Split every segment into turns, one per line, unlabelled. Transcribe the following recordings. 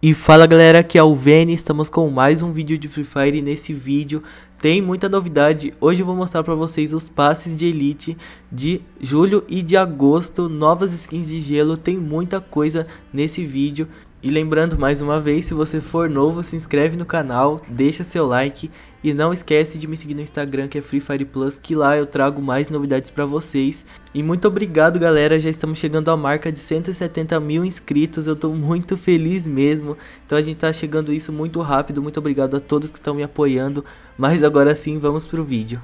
E fala galera, aqui é o Vene, estamos com mais um vídeo de Free Fire e nesse vídeo tem muita novidade. Hoje eu vou mostrar para vocês os passes de Elite de julho e de agosto, novas skins de gelo, tem muita coisa nesse vídeo. E lembrando mais uma vez, se você for novo, se inscreve no canal, deixa seu like e não esquece de me seguir no Instagram que é Free Fire Plus, que lá eu trago mais novidades para vocês. E muito obrigado, galera. Já estamos chegando à marca de 170 mil inscritos. Eu tô muito feliz mesmo. Então a gente tá chegando isso muito rápido. Muito obrigado a todos que estão me apoiando. Mas agora sim, vamos pro vídeo.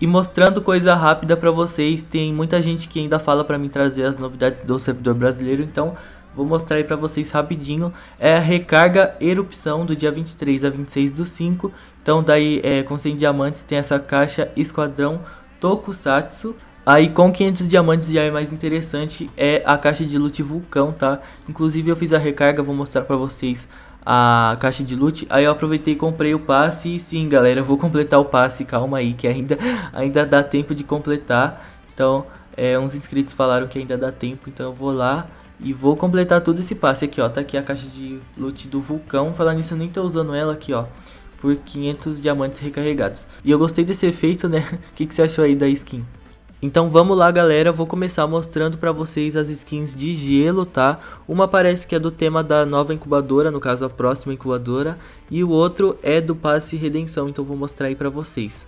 E mostrando coisa rápida para vocês, tem muita gente que ainda fala para mim trazer as novidades do servidor brasileiro, então vou mostrar aí para vocês rapidinho. É a recarga erupção do dia 23 a 26 do 5, então daí é, com 100 diamantes tem essa caixa Esquadrão Tokusatsu. Aí com 500 diamantes já é mais interessante, é a caixa de loot vulcão, tá? Inclusive eu fiz a recarga, vou mostrar pra vocês a caixa de loot. Aí eu aproveitei e comprei o passe e sim galera, eu vou completar o passe, calma aí que ainda, ainda dá tempo de completar. Então é, uns inscritos falaram que ainda dá tempo, então eu vou lá e vou completar todo esse passe aqui ó. Tá aqui a caixa de loot do vulcão, falando nisso eu nem tô usando ela aqui ó por 500 diamantes recarregados. E eu gostei desse efeito, né? O que, que você achou aí da skin? Então vamos lá galera, eu vou começar mostrando pra vocês as skins de gelo, tá? Uma parece que é do tema da nova incubadora, no caso a próxima incubadora, e o outro é do passe redenção, então vou mostrar aí pra vocês.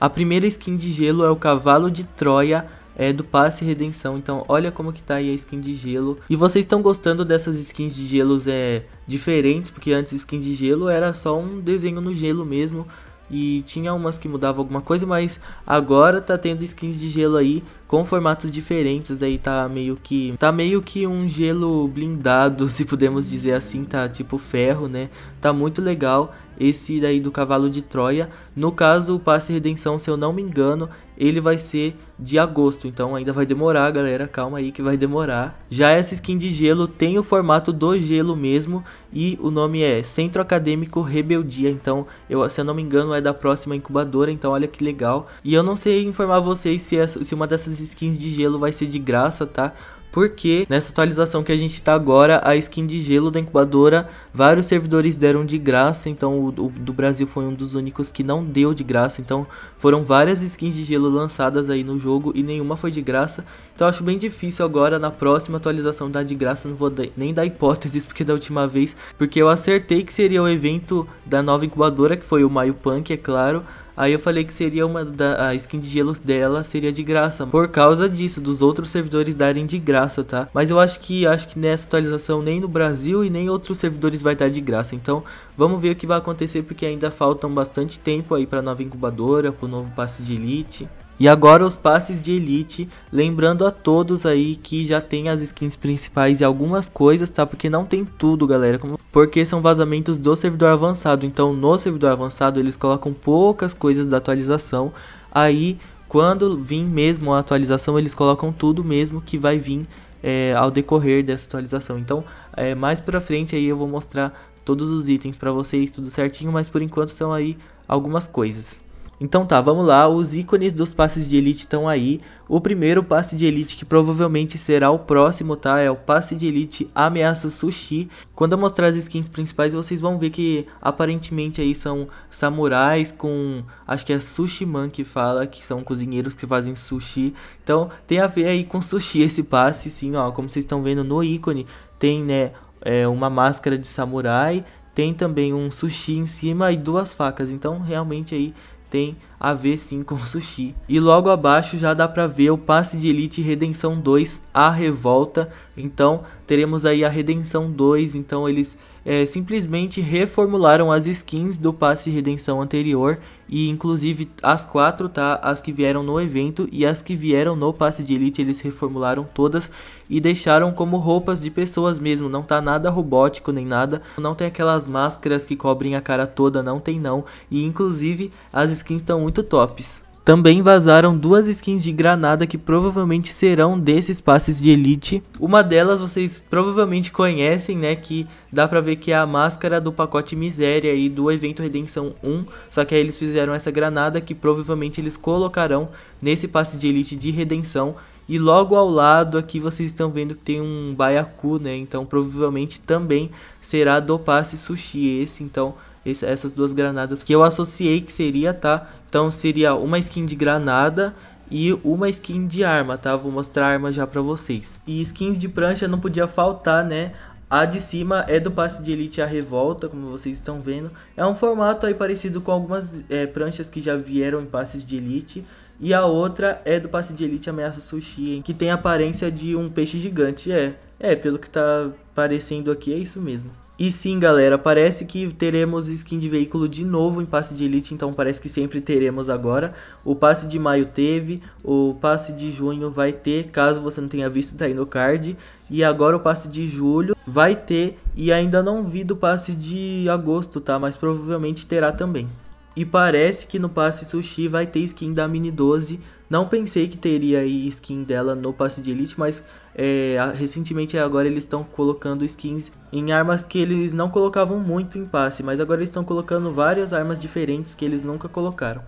A primeira skin de gelo é o cavalo de Troia é, do passe redenção. Então, olha como que tá aí a skin de gelo. E vocês estão gostando dessas skins de gelos é, diferentes, porque antes skin de gelo era só um desenho no gelo mesmo. E tinha umas que mudavam alguma coisa, mas agora tá tendo skins de gelo aí com formatos diferentes. Aí tá meio que. Tá meio que um gelo blindado, se podemos dizer assim. Tá tipo ferro, né? Tá muito legal esse daí do cavalo de Troia. No caso, o passe redenção, se eu não me engano, ele vai ser de agosto. Então ainda vai demorar, galera. Calma aí que vai demorar. Já essa skin de gelo tem o formato do gelo mesmo. E o nome é Centro Acadêmico Rebeldia. Então, eu, se eu não me engano, é da próxima incubadora. Então, olha que legal. E eu não sei informar vocês se, essa, se uma dessas skins de gelo vai ser de graça, tá? porque nessa atualização que a gente tá agora, a skin de gelo da incubadora, vários servidores deram de graça, então o, o, do Brasil foi um dos únicos que não deu de graça, então foram várias skins de gelo lançadas aí no jogo e nenhuma foi de graça, então acho bem difícil agora na próxima atualização dar de graça, não vou nem dar hipóteses porque da última vez, porque eu acertei que seria o evento da nova incubadora, que foi o Maio Punk, é claro, Aí eu falei que seria uma da a skin de gelo dela seria de graça, por causa disso, dos outros servidores darem de graça, tá? Mas eu acho que acho que nessa atualização nem no Brasil e nem outros servidores vai dar de graça. Então, vamos ver o que vai acontecer porque ainda faltam bastante tempo aí para nova incubadora, para o novo passe de elite. E agora os passes de elite, lembrando a todos aí que já tem as skins principais e algumas coisas, tá? Porque não tem tudo, galera, porque são vazamentos do servidor avançado. Então, no servidor avançado, eles colocam poucas coisas da atualização. Aí, quando vir mesmo a atualização, eles colocam tudo mesmo que vai vir é, ao decorrer dessa atualização. Então, é, mais pra frente aí eu vou mostrar todos os itens para vocês, tudo certinho, mas por enquanto são aí algumas coisas. Então tá, vamos lá, os ícones dos passes de elite estão aí. O primeiro passe de elite que provavelmente será o próximo, tá? É o passe de elite Ameaça Sushi. Quando eu mostrar as skins principais, vocês vão ver que aparentemente aí são samurais com... Acho que é Sushi Man que fala, que são cozinheiros que fazem sushi. Então tem a ver aí com sushi esse passe, sim, ó. Como vocês estão vendo no ícone, tem, né, é, uma máscara de samurai. Tem também um sushi em cima e duas facas. Então realmente aí tem a ver sim com sushi. E logo abaixo já dá para ver o passe de Elite Redenção 2, a revolta. Então teremos aí a Redenção 2, então eles é, simplesmente reformularam as skins do passe redenção anterior e inclusive as quatro tá as que vieram no evento e as que vieram no passe de elite eles reformularam todas e deixaram como roupas de pessoas mesmo não tá nada robótico nem nada não tem aquelas máscaras que cobrem a cara toda não tem não e inclusive as skins estão muito tops também vazaram duas skins de granada que provavelmente serão desses passes de elite. Uma delas vocês provavelmente conhecem, né, que dá pra ver que é a máscara do pacote miséria e do evento Redenção 1. Só que aí eles fizeram essa granada que provavelmente eles colocarão nesse passe de elite de Redenção. E logo ao lado aqui vocês estão vendo que tem um baiacu, né? Então provavelmente também será do passe sushi esse. Então essas duas granadas que eu associei que seria, tá? Então seria uma skin de granada e uma skin de arma, tá? Vou mostrar a arma já pra vocês. E skins de prancha não podia faltar, né? A de cima é do passe de elite a revolta, como vocês estão vendo. É um formato aí parecido com algumas é, pranchas que já vieram em passes de elite. E a outra é do passe de elite ameaça sushi, hein? que tem a aparência de um peixe gigante. É, é, pelo que tá parecendo aqui, é isso mesmo. E sim, galera, parece que teremos skin de veículo de novo em passe de elite, então parece que sempre teremos agora. O passe de maio teve, o passe de junho vai ter, caso você não tenha visto, tá aí no card. E agora o passe de julho vai ter, e ainda não vi do passe de agosto, tá? Mas provavelmente terá também. E parece que no passe sushi vai ter skin da Mini 12, não pensei que teria skin dela no passe de elite, mas é, recentemente agora eles estão colocando skins em armas que eles não colocavam muito em passe, mas agora eles estão colocando várias armas diferentes que eles nunca colocaram.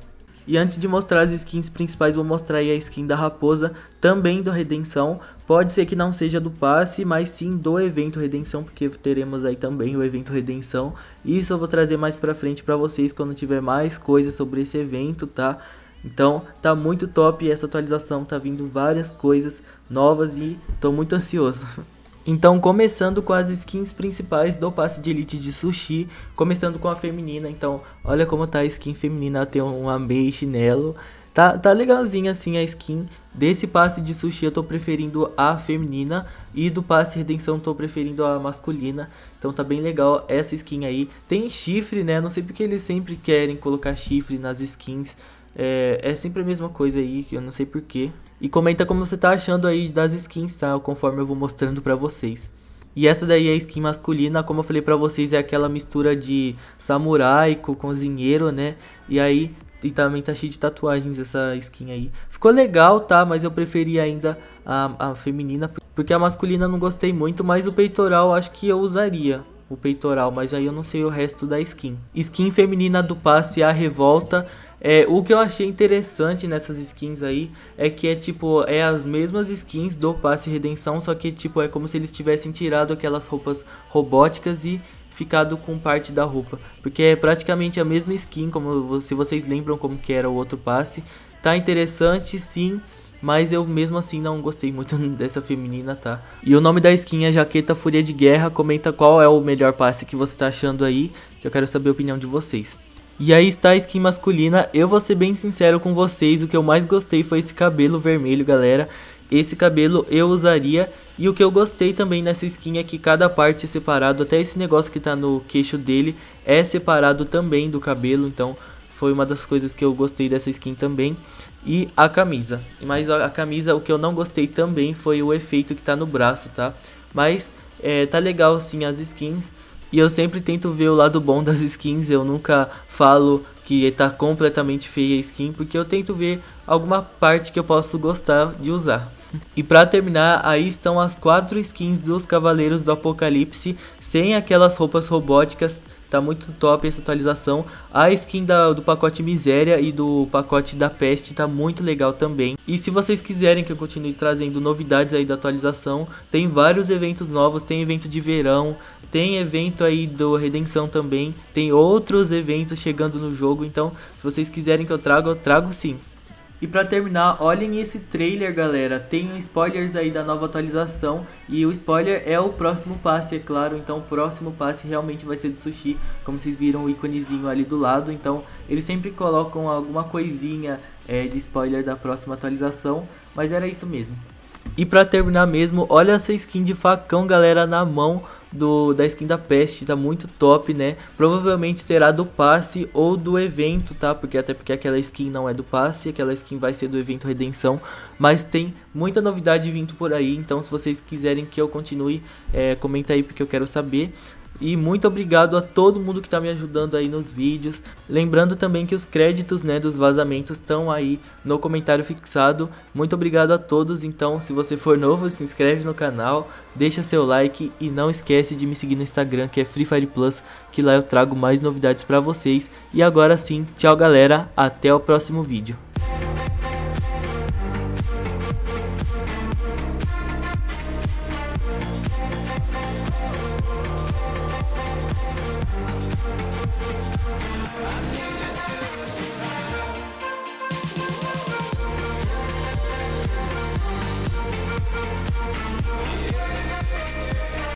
E antes de mostrar as skins principais, vou mostrar a skin da Raposa, também do Redenção. Pode ser que não seja do passe, mas sim do evento Redenção, porque teremos aí também o evento Redenção. Isso eu vou trazer mais pra frente pra vocês quando tiver mais coisas sobre esse evento, tá? Então tá muito top essa atualização, tá vindo várias coisas novas e tô muito ansioso. Então, começando com as skins principais do passe de elite de sushi, começando com a feminina. Então, olha como tá a skin feminina, tem um amei chinelo. Tá, tá legalzinha assim a skin desse passe de sushi, eu tô preferindo a feminina e do passe redenção tô preferindo a masculina. Então tá bem legal essa skin aí. Tem chifre, né? Não sei porque eles sempre querem colocar chifre nas skins é, é sempre a mesma coisa aí, que eu não sei porquê. E comenta como você tá achando aí das skins, tá? Conforme eu vou mostrando pra vocês. E essa daí é a skin masculina, como eu falei pra vocês, é aquela mistura de samurai com cozinheiro, né? E aí, e também tá cheio de tatuagens essa skin aí. Ficou legal, tá? Mas eu preferi ainda a, a feminina, porque a masculina não gostei muito, mas o peitoral acho que eu usaria o peitoral, mas aí eu não sei o resto da skin. Skin feminina do passe A Revolta é, o que eu achei interessante nessas skins aí é que é tipo, é as mesmas skins do passe redenção, só que tipo, é como se eles tivessem tirado aquelas roupas robóticas e ficado com parte da roupa, porque é praticamente a mesma skin, como se vocês lembram como que era o outro passe. Tá interessante, sim, mas eu mesmo assim não gostei muito dessa feminina, tá? E o nome da skin é Jaqueta Fúria de Guerra. Comenta qual é o melhor passe que você tá achando aí, que eu quero saber a opinião de vocês. E aí está a skin masculina. Eu vou ser bem sincero com vocês, o que eu mais gostei foi esse cabelo vermelho, galera. Esse cabelo eu usaria. E o que eu gostei também nessa skin é que cada parte é separado, até esse negócio que tá no queixo dele é separado também do cabelo, então foi uma das coisas que eu gostei dessa skin também. E a camisa. Mas a camisa, o que eu não gostei também foi o efeito que tá no braço, tá? Mas é, tá legal sim as skins. E eu sempre tento ver o lado bom das skins, eu nunca falo que tá completamente feia a skin, porque eu tento ver alguma parte que eu posso gostar de usar. E para terminar, aí estão as quatro skins dos Cavaleiros do Apocalipse, sem aquelas roupas robóticas Tá muito top essa atualização. A skin da, do pacote Miséria e do pacote da Peste tá muito legal também. E se vocês quiserem que eu continue trazendo novidades aí da atualização, tem vários eventos novos, tem evento de verão, tem evento aí do Redenção também, tem outros eventos chegando no jogo, então se vocês quiserem que eu traga, eu trago sim. E para terminar, olhem esse trailer, galera. Tem spoilers aí da nova atualização. E o spoiler é o próximo passe, é claro. Então o próximo passe realmente vai ser do sushi. Como vocês viram o íconezinho ali do lado. Então eles sempre colocam alguma coisinha é, de spoiler da próxima atualização. Mas era isso mesmo. E para terminar mesmo, olha essa skin de facão, galera, na mão do, da skin da peste, tá muito top, né? Provavelmente será do passe ou do evento, tá? Porque até porque aquela skin não é do passe, aquela skin vai ser do evento Redenção, mas tem muita novidade vindo por aí, então se vocês quiserem que eu continue, é, comenta aí porque eu quero saber. E muito obrigado a todo mundo que está me ajudando aí nos vídeos. Lembrando também que os créditos né, dos vazamentos estão aí no comentário fixado. Muito obrigado a todos. Então, se você for novo, se inscreve no canal, deixa seu like e não esquece de me seguir no Instagram, que é Free Fire Plus, que lá eu trago mais novidades para vocês. E agora sim, tchau galera, até o próximo vídeo.